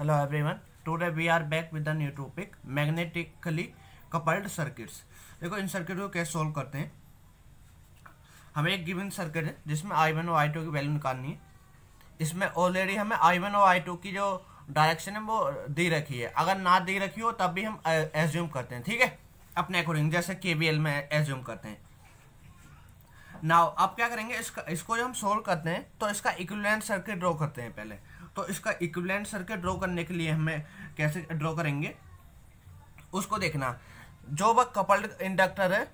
hello everyone today we are back with the new topic magnetically coupled circuits देखो इन circuit को कैसे solve करते हैं हमें एक गिवन सर्किट है जिसमें आई वन और आई टू की वैल्यू निकालनी है इसमें ऑलरेडी हमें आई वन और आई टू की जो डायरेक्शन है वो दी रखी है अगर ना दी रखी हो तब भी हम एज्यूम करते हैं ठीक है अपने अकॉर्डिंग जैसे के में एज्यूम करते हैं नाउ अब क्या करेंगे इसका इसको जो हम सोल्व करते हैं तो इसका इक्विवेलेंट सर्किट ड्रॉ करते हैं पहले तो इसका इक्वलेंट सर्किट ड्रॉ करने के लिए हमें कैसे ड्रॉ करेंगे उसको देखना जो वह कपल्ड इंडक्टर है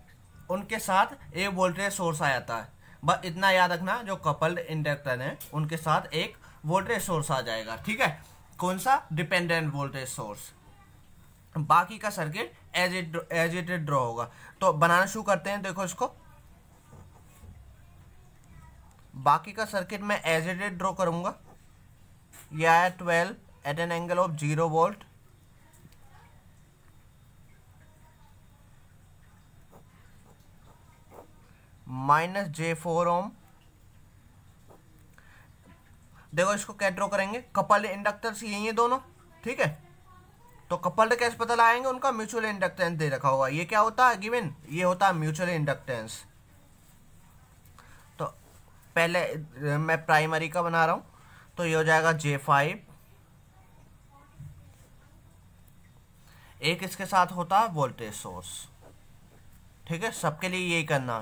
उनके साथ एक वोल्टेज सोर्स आ जाता है बस इतना याद रखना जो कपल्ड इंडक्टर है उनके साथ एक वोल्टेज सोर्स आ जाएगा ठीक है कौन सा डिपेंडेंट वोल्टेज सोर्स बाकी का circuit as it as it draw होगा तो बनाना शुरू करते हैं देखो इसको बाकी का सर्किट मैं एज इट ड्रॉ करूंगा ये आया twelve at an angle of zero volt minus J four ohm देखो इसको क्या ड्रॉ करेंगे कपल्ड इंडक्टर्स यही है दोनों ठीक है तो कपल्ड कैसे पता लगाएंगे उनका म्यूचुअल इंडक्टेंस दे रखा होगा ये क्या होता है गिवन ये होता है म्यूचुअल इंडक्टेंस तो पहले मैं प्राइमरी का बना रहा हूं तो ये हो जाएगा जे फाइव एक इसके साथ होता है वोल्टेज सोर्स ठीक है सबके लिए यही करना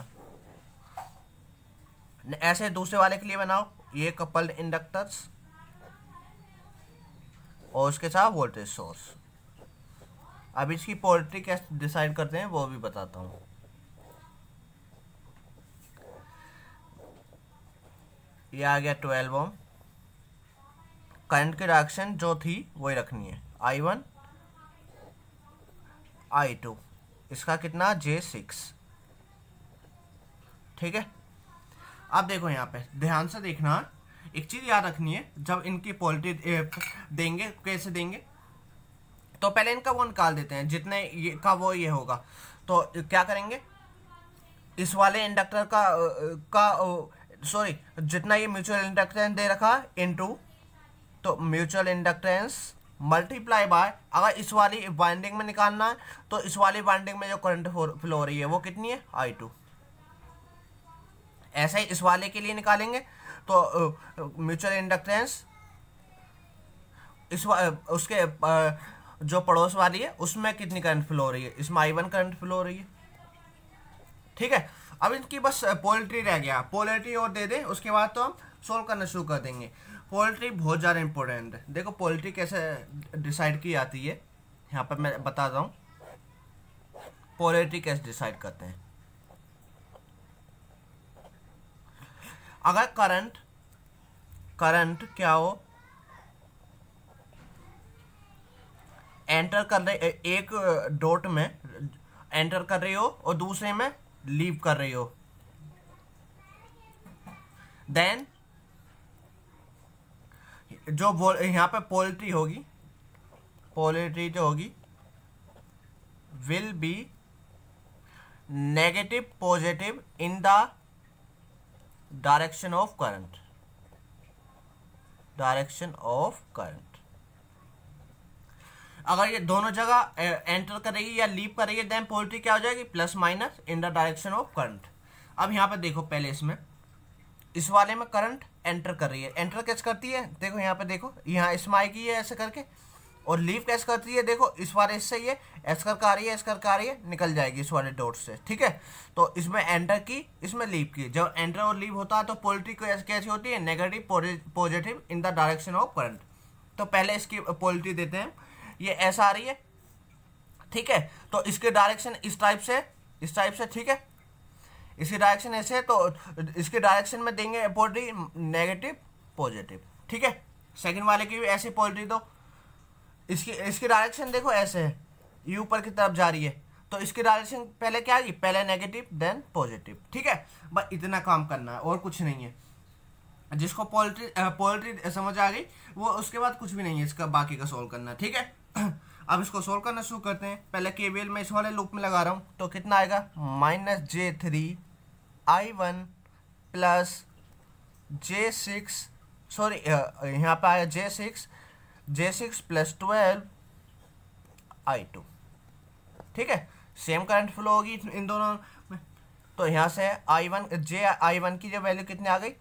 ऐसे दूसरे वाले के लिए बनाओ ये कपल्ड इंडक्टर्स और उसके साथ वोल्टेज सोर्स अब इसकी पोल्ट्री कैसे डिसाइड करते हैं वो भी बताता हूँ ये आ गया ट्वेल्व ओम करंट की डायरेक्शन जो थी वही रखनी है आई वन आई टू इसका कितना जे सिक्स ठीक है अब देखो यहाँ पे ध्यान से देखना एक चीज़ याद रखनी है जब इनकी पॉलिटी देंगे कैसे देंगे तो पहले इनका वो निकाल देते हैं जितने ये का वो ये होगा तो क्या करेंगे इस वाले इंडक्टर का का सॉरी जितना ये म्यूचुअल इंडक्टर दे रखा इन टू तो म्यूचुअल इंडक्टेंस मल्टीप्लाई बाय अगर इस वाली बाइंडिंग में निकालना है तो इस वाली बाइंडिंग में जो करंट फ्लो हो रही है वो कितनी है आई टू ऐसे ही इस वाले के लिए निकालेंगे तो म्यूचुअल इंडक्टेंस इस उसके uh, जो पड़ोस वाली है उसमें कितनी करंट फ्लो हो रही है इसमें आई वन करंट फ्लो हो रही है ठीक है अब इनकी बस पोल्ट्री रह गया पोलिट्री और दे दें उसके बाद तो हम सोल्व करना शुरू कर देंगे पोल्ट्री बहुत ज़्यादा इम्पोर्टेंट है देखो पोल्ट्री कैसे डिसाइड की जाती है यहाँ पर मैं बता रहा हूँ पोल्ट्री कैसे डिसाइड करते हैं अगर करंट करंट क्या हो एंटर कर रहे एक डॉट में एंटर कर रही हो और दूसरे में लीव कर रही हो देन जो यहाँ पे पोल्ट्री होगी पोल्ट्री जो होगी will be negative positive in the direction of current direction of current अगर ये दोनों जगह एंटर करेगी या लीप करेगी देन पोल्ट्री क्या हो जाएगी plus minus in the direction of current अब यहां पर देखो पहले इसमें इस वाले में करंट एंटर कर रही है एंटर कैच करती है देखो यहाँ पे देखो यहाँ इसमें आएगी है ऐसे करके और लीव कैच करती है देखो इस वाले इससे ये एस करके आ रही है एस करके आ रही है निकल जाएगी इस वाले डोर से ठीक है तो इसमें एंटर की इसमें लीव की जब एंटर और लीव होता है तो पोलिटी कैसी होती है negative positive in the direction of current तो पहले इसकी पोल्ट्री देते हैं ये ऐसा आ रही है ठीक है तो इसके डायरेक्शन इस टाइप से इस टाइप से ठीक है इसी डायरेक्शन ऐसे तो इसके डायरेक्शन में देंगे पोल्ट्री नेगेटिव पॉजिटिव ठीक है सेकंड वाले की भी ऐसी पोल्ट्री दो इसकी इसकी डायरेक्शन देखो ऐसे है ये ऊपर की तरफ जा रही है तो इसकी डायरेक्शन पहले क्या आएगी पहले नेगेटिव देन पॉजिटिव ठीक है बस इतना काम करना है और कुछ नहीं है जिसको पोल्ट्री पोल्ट्री समझ आ गई वो उसके बाद कुछ भी नहीं है इसका बाकी का सॉल्व करना ठीक है अब इसको सोल्व करना शुरू करते हैं पहले केवीएल में इस वाले लूप में लगा रहा हूँ तो कितना आएगा minus J three I one plus J six sorry यहाँ पे आया J six J six plus twelve I two ठीक है सेम करंट फ्लो होगी इन दोनों में तो यहाँ से I one J I one की जो वैल्यू कितनी आ गई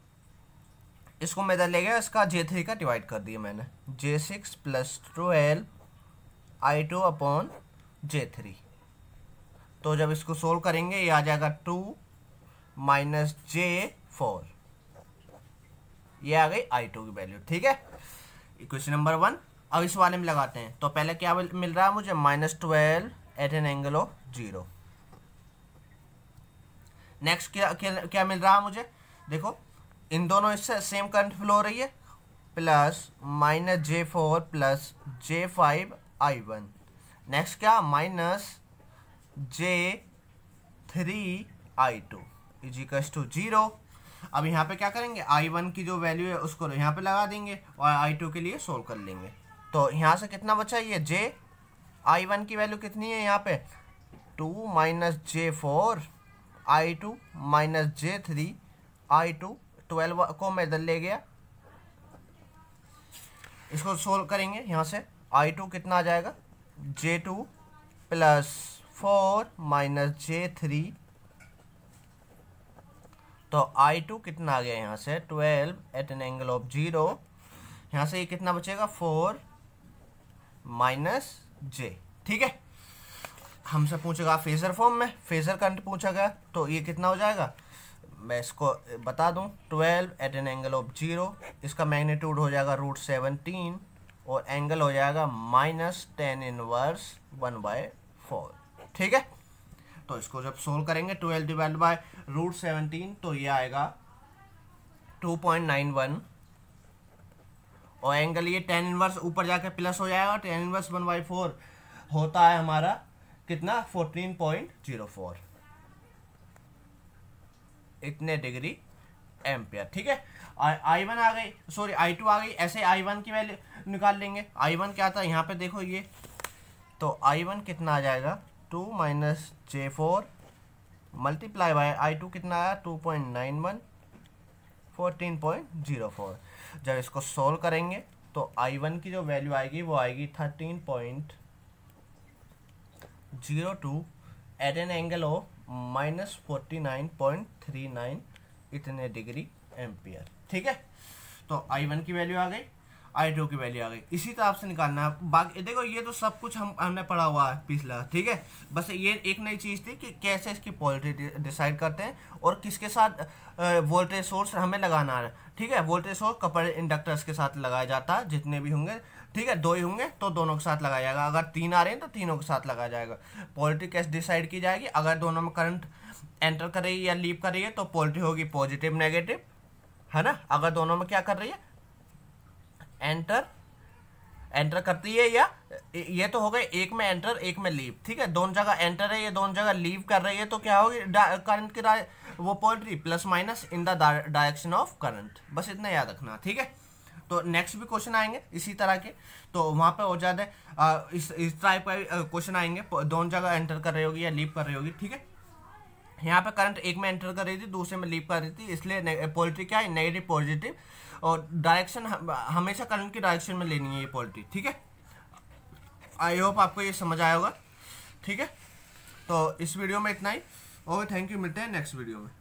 इसको मैं इधर ले गया इसका जे थ्री का डिवाइड कर दिया मैंने J six plus twelve I two upon J three तो जब इसको सोल्व करेंगे ये आ जाएगा टू माइनस जे फोर ये आ गई आई टू की वैल्यू ठीक है क्वेश्चन नंबर वन अब इस वाले में लगाते हैं तो पहले क्या मिल रहा है मुझे minus twelve at an angle of zero next क्या, क्या क्या मिल रहा है मुझे देखो इन दोनों इससे सेम करंट फ्लो हो रही है plus minus J four plus J five I one next क्या minus J three I two equals to zero अब यहाँ पे क्या करेंगे आई वन की जो वैल्यू है उसको यहाँ पे लगा देंगे और आई टू के लिए सोल्व कर लेंगे तो यहाँ से कितना बचा ये जे आई वन की वैल्यू कितनी है यहाँ पे two minus J four I two minus J three I two twelve को मैं इधर ले गया इसको सोल्व करेंगे यहाँ से आई टू कितना आ जाएगा J two plus four minus J three तो आई टू कितना आ गया यहाँ से twelve at an angle of zero यहाँ से ये कितना बचेगा फोर माइनस जे ठीक है हमसे पूछेगा फेजर फॉर्म में फेजर करंट पूछा गया तो ये कितना हो जाएगा मैं इसको बता दूं twelve at an angle of zero इसका मैग्नीट्यूड हो जाएगा रूट सेवनटीन और एंगल हो जाएगा minus tan inverse one by four ठीक है तो इसको जब सोल्व करेंगे twelve divide by root seventeen तो ये आएगा टू पॉइंट नाइन वन और एंगल ये टेन इनवर्स ऊपर जाकर प्लस हो जाएगा tan inverse one by four होता है हमारा कितना फोर्टीन पॉइंट जीरो फोर इतने डिग्री एम्पियर ठीक है आई वन आ गई सॉरी आई टू आ गई ऐसे आई वन की वैल्यू निकाल लेंगे आई वन क्या था यहाँ पे देखो ये तो आई वन कितना आ जाएगा two minus J four multiply by I two कितना आया two point nine one fourteen point zero four जब इसको सोल्व करेंगे तो आई वन की जो वैल्यू आएगी वो आएगी thirteen point zero two at an angle of minus forty nine point three nine इतने डिग्री एम्पियर ठीक है तो आई वन की वैल्यू आ गई आई टू की वैल्यू आ गई इसी तरह से निकालना है बाकी देखो ये तो सब कुछ हम हमने पढ़ा हुआ है पिछला ठीक है बस ये एक नई चीज़ थी कि कैसे इसकी पॉलिटी डिसाइड करते हैं और किसके साथ वोल्टेज सोर्स हमें लगाना है ठीक है वोल्टेज सोर्स कपड़े इंडक्टर्स के साथ लगाया जाता है जितने भी होंगे ठीक है दो ही होंगे तो दोनों के साथ लगाया जाएगा अगर तीन आ रहे हैं तो तीनों के साथ लगाया जाएगा पोल्ट्री कैसे डिसाइड की जाएगी अगर दोनों में करंट एंटर कर रही है या लीव कर रही है तो पोल्ट्री होगी पॉजिटिव नेगेटिव है ना अगर दोनों में क्या कर रही है एंटर एंटर करती है या ये तो हो गए एक में एंटर एक में लीव ठीक है दोनों जगह एंटर है ये दोनों जगह लीव कर रही है तो क्या होगी करंट की वो polarity plus minus in the direction of current बस इतना याद रखना ठीक है तो नेक्स्ट भी क्वेश्चन आएंगे इसी तरह के तो वहाँ पे और ज़्यादा इस इस टाइप का क्वेश्चन आएंगे दोनों जगह एंटर कर रही होगी या लीव कर रही होगी ठीक है यहाँ पे करंट एक में एंटर कर रही थी दूसरे में लीव कर रही थी इसलिए पोल्ट्री क्या है नेगेटिव पॉजिटिव और डायरेक्शन हमेशा करंट की डायरेक्शन में लेनी है ये पोल्ट्री ठीक है आई होप आपको ये समझ आया होगा ठीक है तो इस वीडियो में इतना ही ओके थैंक यू मिलते हैं नेक्स्ट वीडियो में